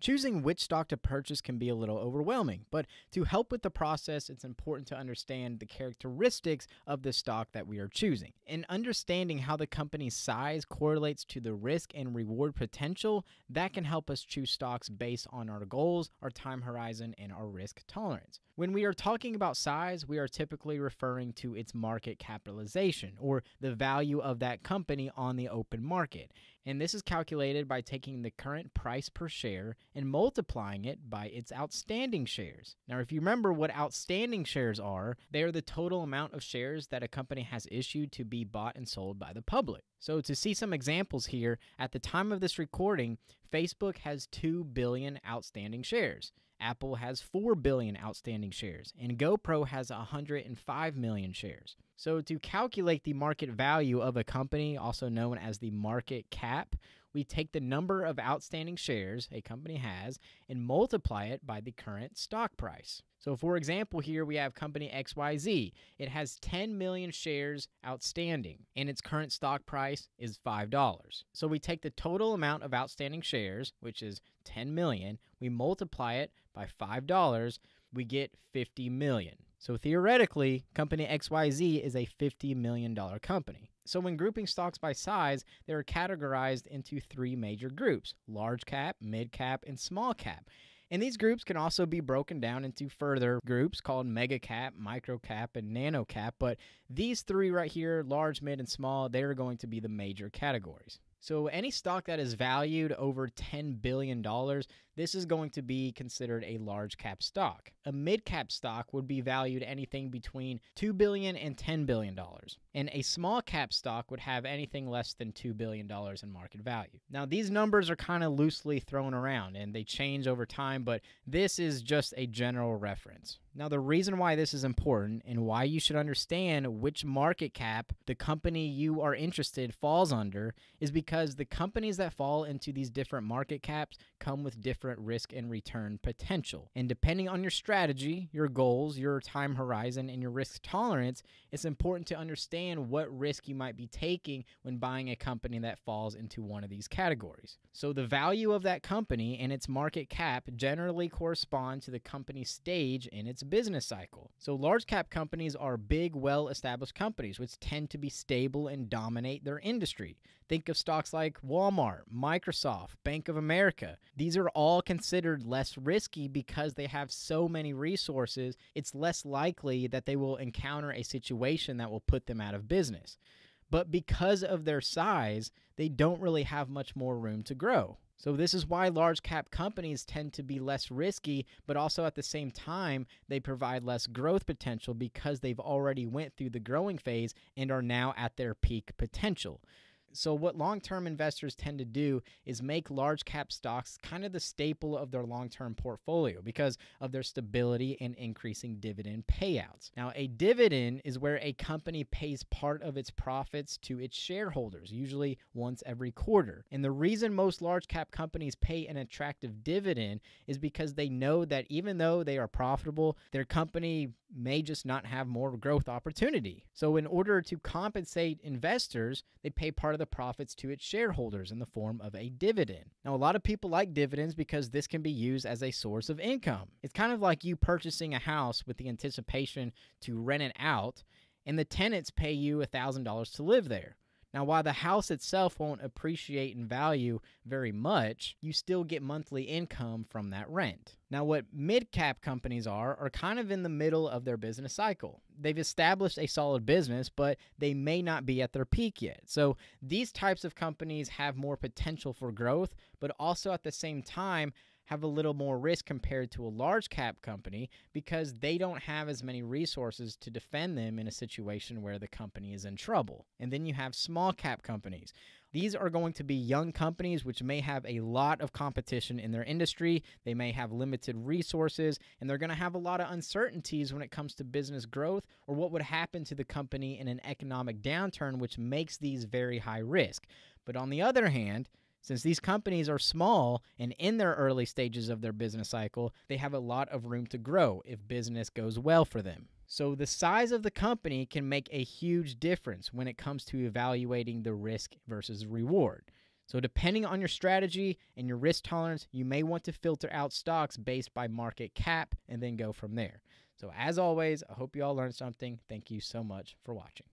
Choosing which stock to purchase can be a little overwhelming, but to help with the process, it's important to understand the characteristics of the stock that we are choosing. And understanding how the company's size correlates to the risk and reward potential, that can help us choose stocks based on our goals, our time horizon, and our risk tolerance. When we are talking about size, we are typically referring to its market capitalization or the value of that company on the open market and this is calculated by taking the current price per share and multiplying it by its outstanding shares. Now, if you remember what outstanding shares are, they are the total amount of shares that a company has issued to be bought and sold by the public. So, to see some examples here, at the time of this recording, Facebook has 2 billion outstanding shares. Apple has 4 billion outstanding shares, and GoPro has 105 million shares. So, to calculate the market value of a company, also known as the market cap, we take the number of outstanding shares a company has and multiply it by the current stock price. So, for example, here we have company XYZ. It has 10 million shares outstanding, and its current stock price is $5. So, we take the total amount of outstanding shares, which is 10 million, we multiply it by $5, we get 50 million. So theoretically, company XYZ is a $50 million company. So when grouping stocks by size, they are categorized into three major groups: large cap, mid cap, and small cap. And these groups can also be broken down into further groups called mega cap, micro cap, and nano cap. But these three right here large, mid, and small they are going to be the major categories. So any stock that is valued over $10 billion, this is going to be considered a large cap stock. A mid cap stock would be valued anything between $2 billion and $10 billion, and a small cap stock would have anything less than $2 billion in market value. Now, these numbers are kind of loosely thrown around and they change over time, but this is just a general reference. Now, the reason why this is important and why you should understand which market cap the company you are interested falls under is because the companies that fall into these different market caps come with different different risk and return potential. And depending on your strategy, your goals, your time horizon, and your risk tolerance, it's important to understand what risk you might be taking when buying a company that falls into one of these categories. So the value of that company and its market cap generally correspond to the company's stage in its business cycle. So large cap companies are big, well established companies which tend to be stable and dominate their industry. Think of stocks like Walmart, Microsoft, Bank of America. These are all considered less risky because they have so many resources, it's less likely that they will encounter a situation that will put them out of business. But because of their size, they don't really have much more room to grow. So, this is why large cap companies tend to be less risky, but also at the same time, they provide less growth potential because they've already went through the growing phase and are now at their peak potential. So, what long term investors tend to do is make large cap stocks kind of the staple of their long term portfolio because of their stability and increasing dividend payouts. Now, a dividend is where a company pays part of its profits to its shareholders, usually once every quarter. And the reason most large cap companies pay an attractive dividend is because they know that even though they are profitable, their company may just not have more growth opportunity. So, in order to compensate investors, they pay part of the profits to its shareholders in the form of a dividend. Now, a lot of people like dividends because this can be used as a source of income. It's kind of like you purchasing a house with the anticipation to rent it out, and the tenants pay you $1,000 to live there. Now, while the house itself won't appreciate in value very much, you still get monthly income from that rent. Now, what mid cap companies are, are kind of in the middle of their business cycle. They've established a solid business, but they may not be at their peak yet. So, these types of companies have more potential for growth, but also at the same time, have a little more risk compared to a large cap company because they don't have as many resources to defend them in a situation where the company is in trouble. And then you have small cap companies. These are going to be young companies which may have a lot of competition in their industry. They may have limited resources and they're going to have a lot of uncertainties when it comes to business growth or what would happen to the company in an economic downturn, which makes these very high risk. But on the other hand, since these companies are small and in their early stages of their business cycle, they have a lot of room to grow if business goes well for them. So, the size of the company can make a huge difference when it comes to evaluating the risk versus reward. So, depending on your strategy and your risk tolerance, you may want to filter out stocks based by market cap and then go from there. So, as always, I hope you all learned something. Thank you so much for watching.